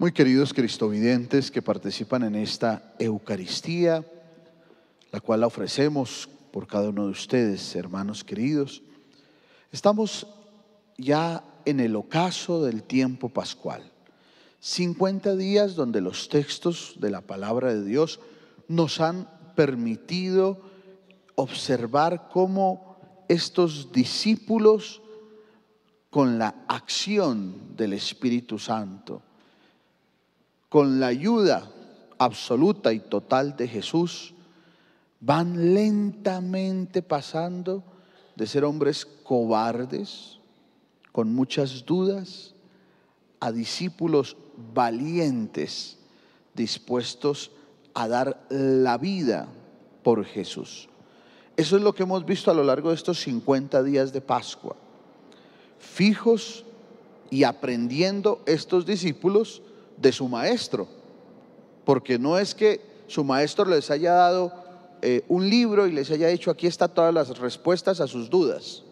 Muy queridos cristovidentes que participan en esta Eucaristía, la cual la ofrecemos por cada uno de ustedes, hermanos queridos, estamos ya en el ocaso del tiempo pascual. 50 días donde los textos de la palabra de Dios nos han permitido observar cómo estos discípulos con la acción del Espíritu Santo con la ayuda absoluta y total de Jesús, van lentamente pasando de ser hombres cobardes, con muchas dudas, a discípulos valientes, dispuestos a dar la vida por Jesús. Eso es lo que hemos visto a lo largo de estos 50 días de Pascua. Fijos y aprendiendo estos discípulos de su maestro, porque no es que su maestro les haya dado eh, un libro y les haya dicho aquí está todas las respuestas a sus dudas.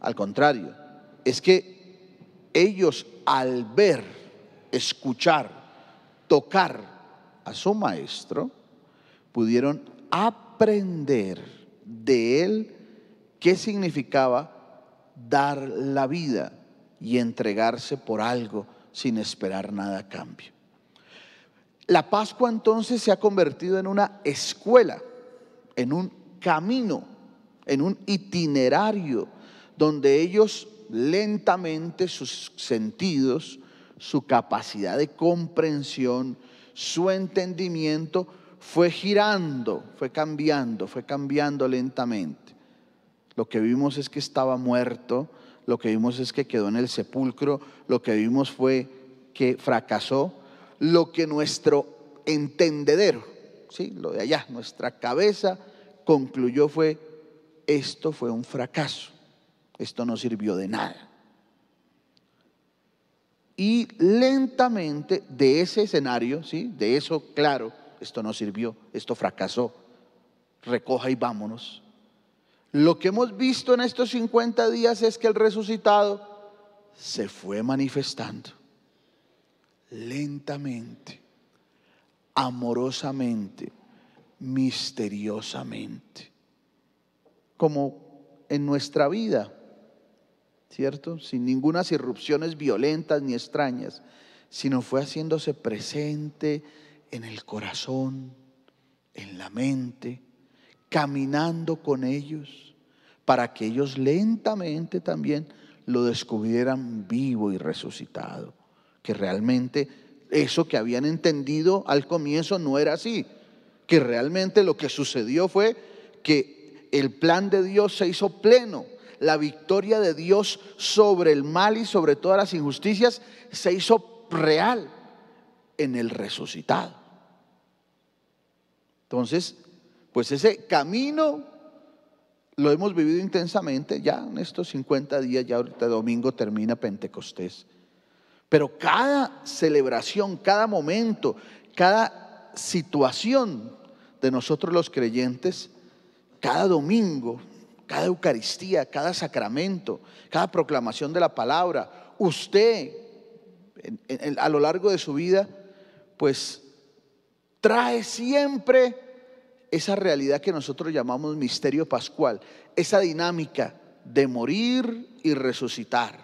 Al contrario, es que ellos al ver, escuchar, tocar a su maestro, pudieron aprender de él qué significaba dar la vida y entregarse por algo sin esperar nada a cambio. La Pascua entonces se ha convertido en una escuela, en un camino, en un itinerario donde ellos lentamente sus sentidos, su capacidad de comprensión, su entendimiento fue girando, fue cambiando, fue cambiando lentamente. Lo que vimos es que estaba muerto, lo que vimos es que quedó en el sepulcro, lo que vimos fue que fracasó, lo que nuestro entendedero, ¿sí? lo de allá, nuestra cabeza concluyó fue, esto fue un fracaso, esto no sirvió de nada. Y lentamente de ese escenario, ¿sí? de eso, claro, esto no sirvió, esto fracasó, recoja y vámonos, lo que hemos visto en estos 50 días es que el resucitado se fue manifestando lentamente, amorosamente, misteriosamente, como en nuestra vida, ¿cierto? Sin ningunas irrupciones violentas ni extrañas, sino fue haciéndose presente en el corazón, en la mente, caminando con ellos, para que ellos lentamente también lo descubrieran vivo y resucitado. Que realmente eso que habían entendido al comienzo no era así. Que realmente lo que sucedió fue que el plan de Dios se hizo pleno. La victoria de Dios sobre el mal y sobre todas las injusticias se hizo real en el resucitado. Entonces, pues ese camino lo hemos vivido intensamente ya en estos 50 días, ya ahorita domingo termina Pentecostés. Pero cada celebración, cada momento, cada situación de nosotros los creyentes, cada domingo, cada Eucaristía, cada sacramento, cada proclamación de la palabra, usted a lo largo de su vida, pues trae siempre esa realidad que nosotros llamamos misterio pascual, esa dinámica de morir y resucitar,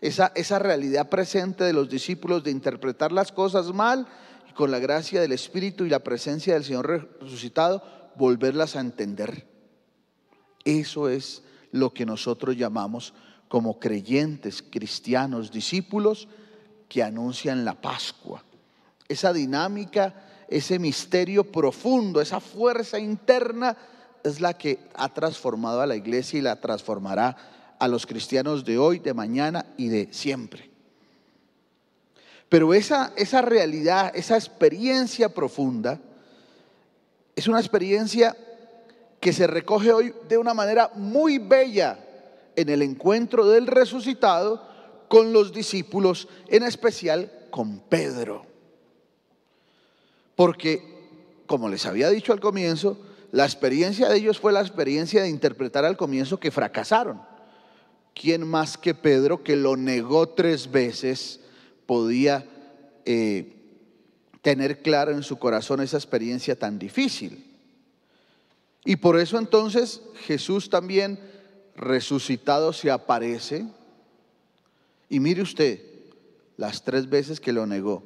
esa, esa realidad presente de los discípulos de interpretar las cosas mal y con la gracia del Espíritu y la presencia del Señor resucitado, volverlas a entender. Eso es lo que nosotros llamamos como creyentes, cristianos, discípulos que anuncian la Pascua. Esa dinámica ese misterio profundo, esa fuerza interna es la que ha transformado a la iglesia y la transformará a los cristianos de hoy, de mañana y de siempre. Pero esa, realidad, esa experiencia profunda, es una experiencia que se recoge hoy de una manera muy bella en el encuentro del resucitado con los discípulos, en especial con Pedro. Porque, como les había dicho al comienzo, la experiencia de ellos fue la experiencia de interpretar al comienzo que fracasaron. ¿Quién más que Pedro, que lo negó tres veces, podía eh, tener claro en su corazón esa experiencia tan difícil? Y por eso entonces Jesús también resucitado se aparece. Y mire usted, las tres veces que lo negó,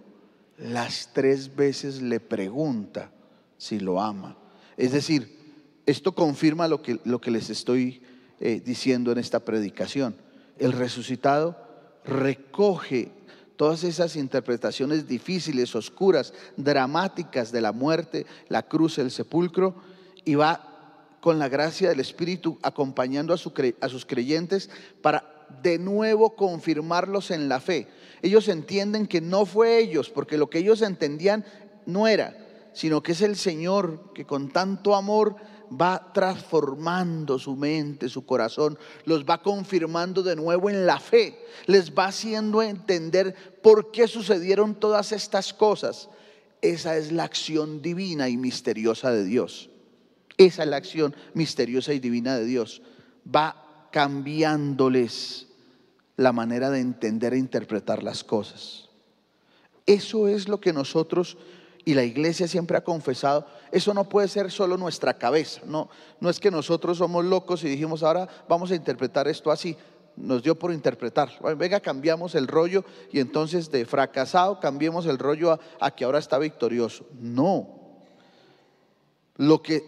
las tres veces le pregunta si lo ama. Es decir, esto confirma lo que, lo que les estoy eh, diciendo en esta predicación. El resucitado recoge todas esas interpretaciones difíciles, oscuras, dramáticas de la muerte, la cruz, el sepulcro, y va con la gracia del Espíritu acompañando a sus creyentes para de nuevo confirmarlos en la fe. Ellos entienden que no fue ellos, porque lo que ellos entendían no era, sino que es el Señor que con tanto amor va transformando su mente, su corazón, los va confirmando de nuevo en la fe, les va haciendo entender por qué sucedieron todas estas cosas. Esa es la acción divina y misteriosa de Dios. Esa es la acción misteriosa y divina de Dios. Va cambiándoles la manera de entender e interpretar las cosas. Eso es lo que nosotros y la iglesia siempre ha confesado, eso no puede ser solo nuestra cabeza, no, no es que nosotros somos locos y dijimos ahora vamos a interpretar esto así, nos dio por interpretar, venga cambiamos el rollo y entonces de fracasado cambiemos el rollo a, a que ahora está victorioso, no, lo que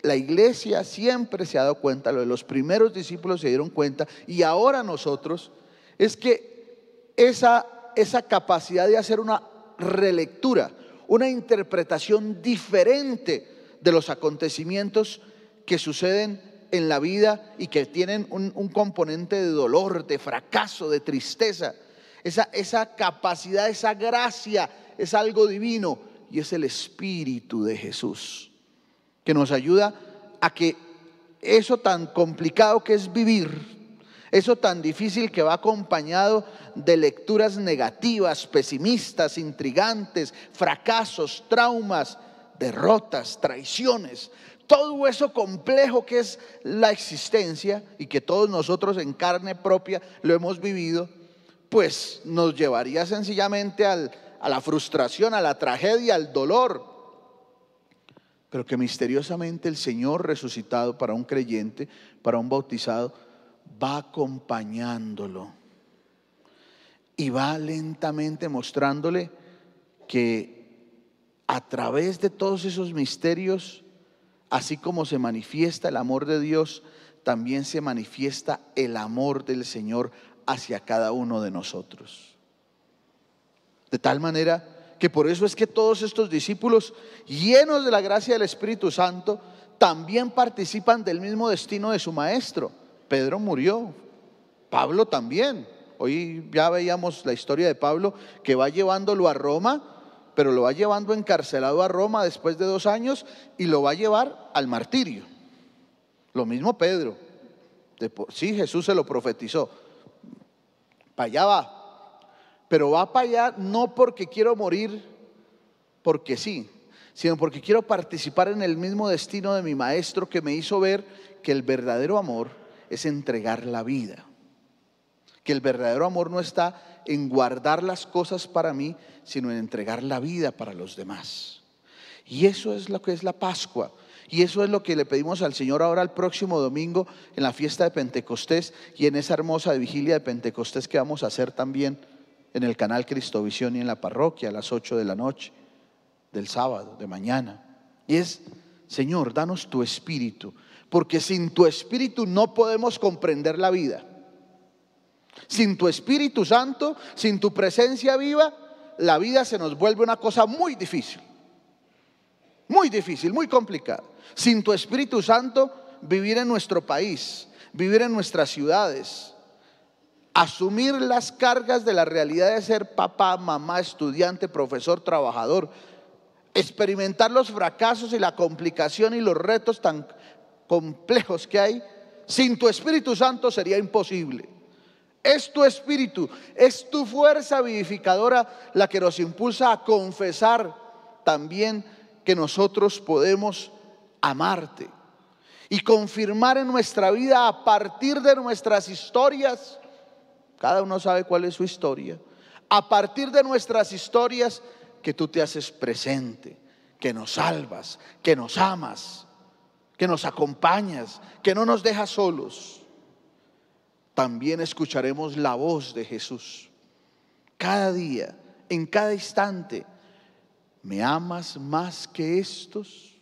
la iglesia siempre se ha dado cuenta, lo de los primeros discípulos se dieron cuenta y ahora nosotros es que esa, esa capacidad de hacer una relectura, una interpretación diferente de los acontecimientos que suceden en la vida y que tienen un, componente de dolor, de fracaso, de tristeza. Esa, esa capacidad, esa gracia es algo divino y es el Espíritu de Jesús que nos ayuda a que eso tan complicado que es vivir, eso tan difícil que va acompañado de lecturas negativas, pesimistas, intrigantes, fracasos, traumas, derrotas, traiciones. Todo eso complejo que es la existencia y que todos nosotros en carne propia lo hemos vivido, pues nos llevaría sencillamente al, a la frustración, a la tragedia, al dolor, pero que misteriosamente el Señor resucitado para un creyente, para un bautizado, va acompañándolo y va lentamente mostrándole que a través de todos esos misterios, así como se manifiesta el amor de Dios, también se manifiesta el amor del Señor hacia cada uno de nosotros. De tal manera que por eso es que todos estos discípulos, llenos de la gracia del Espíritu Santo, también participan del mismo destino de su Maestro Pedro murió, Pablo también. Hoy ya veíamos la historia de Pablo que va llevándolo a Roma, pero lo va llevando encarcelado a Roma después de dos años y lo va a llevar al martirio. Lo mismo Pedro. Sí, Jesús se lo profetizó. Para allá va. Pero va para allá no porque quiero morir, porque sí, sino porque quiero participar en el mismo destino de mi maestro que me hizo ver que el verdadero amor es entregar la vida. Que el verdadero amor no está en guardar las cosas para mí, sino en entregar la vida para los demás. Y eso es lo que es la Pascua. Y eso es lo que le pedimos al Señor ahora el próximo domingo en la fiesta de Pentecostés y en esa hermosa vigilia de Pentecostés que vamos a hacer también en el canal Cristovisión y en la parroquia a las 8 de la noche del sábado, de mañana. Y es, Señor, danos tu espíritu porque sin tu Espíritu no podemos comprender la vida. Sin tu Espíritu Santo, sin tu presencia viva, la vida se nos vuelve una cosa muy difícil. Muy difícil, muy complicada. Sin tu Espíritu Santo, vivir en nuestro país, vivir en nuestras ciudades, asumir las cargas de la realidad de ser papá, mamá, estudiante, profesor, trabajador, experimentar los fracasos y la complicación y los retos tan complejos que hay, sin tu Espíritu Santo sería imposible. Es tu espíritu, es tu fuerza vivificadora la que nos impulsa a confesar también que nosotros podemos amarte y confirmar en nuestra vida a partir de nuestras historias, cada uno sabe cuál es su historia, a partir de nuestras historias que tú te haces presente, que nos salvas, que nos amas que nos acompañas, que no nos dejas solos. También escucharemos la voz de Jesús. Cada día, en cada instante, ¿me amas más que estos?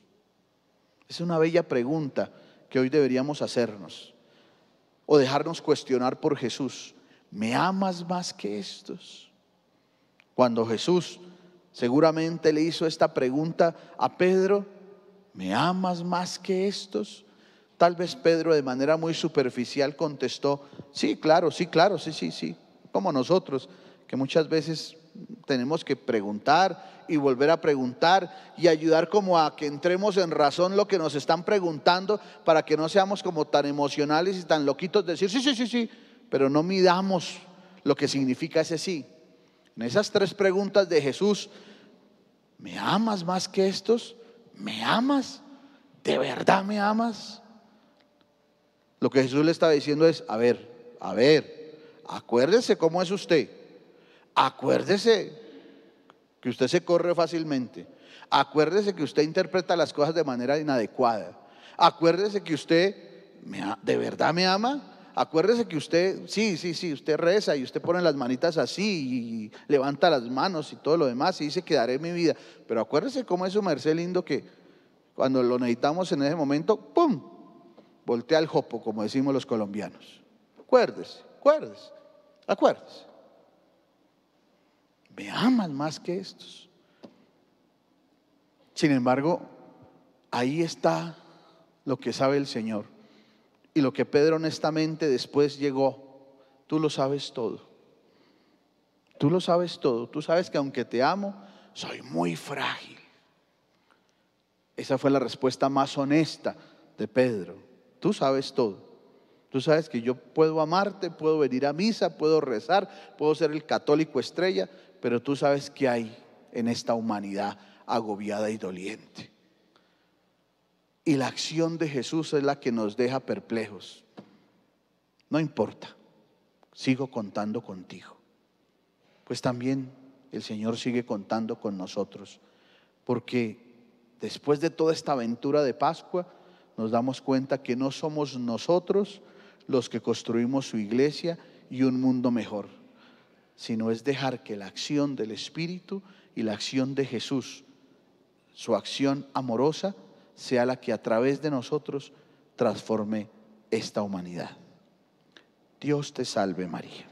Es una bella pregunta que hoy deberíamos hacernos o dejarnos cuestionar por Jesús. ¿Me amas más que estos? Cuando Jesús seguramente le hizo esta pregunta a Pedro, ¿me amas más que estos? Tal vez Pedro de manera muy superficial contestó, sí, claro, sí, claro, sí, sí, sí, como nosotros, que muchas veces tenemos que preguntar y volver a preguntar y ayudar como a que entremos en razón lo que nos están preguntando para que no seamos como tan emocionales y tan loquitos de decir, sí, sí, sí, sí, pero no midamos lo que significa ese sí. En esas tres preguntas de Jesús, ¿me amas más que estos? ¿me amas? ¿De verdad me amas? Lo que Jesús le está diciendo es, a ver, a ver, acuérdese cómo es usted. Acuérdese que usted se corre fácilmente. Acuérdese que usted interpreta las cosas de manera inadecuada. Acuérdese que usted me, de verdad me ama. Acuérdese que usted, sí, sí, sí, usted reza y usted pone las manitas así y levanta las manos y todo lo demás y dice que daré mi vida. Pero acuérdese cómo es su merced lindo que cuando lo necesitamos en ese momento, ¡pum! Voltea el jopo, como decimos los colombianos. Acuérdese, acuérdese, acuérdese. Me aman más que estos. Sin embargo, ahí está lo que sabe el Señor y lo que Pedro honestamente después llegó, tú lo sabes todo. Tú lo sabes todo. Tú sabes que aunque te amo, soy muy frágil. Esa fue la respuesta más honesta de Pedro. Tú sabes todo. Tú sabes que yo puedo amarte, puedo venir a misa, puedo rezar, puedo ser el católico estrella, pero tú sabes que hay en esta humanidad agobiada y doliente. Y la acción de Jesús es la que nos deja perplejos. No importa, sigo contando contigo. Pues también el Señor sigue contando con nosotros, porque después de toda esta aventura de Pascua, nos damos cuenta que no somos nosotros los que construimos su iglesia y un mundo mejor, sino es dejar que la acción del Espíritu y la acción de Jesús, su acción amorosa, sea la que a través de nosotros transforme esta humanidad. Dios te salve María.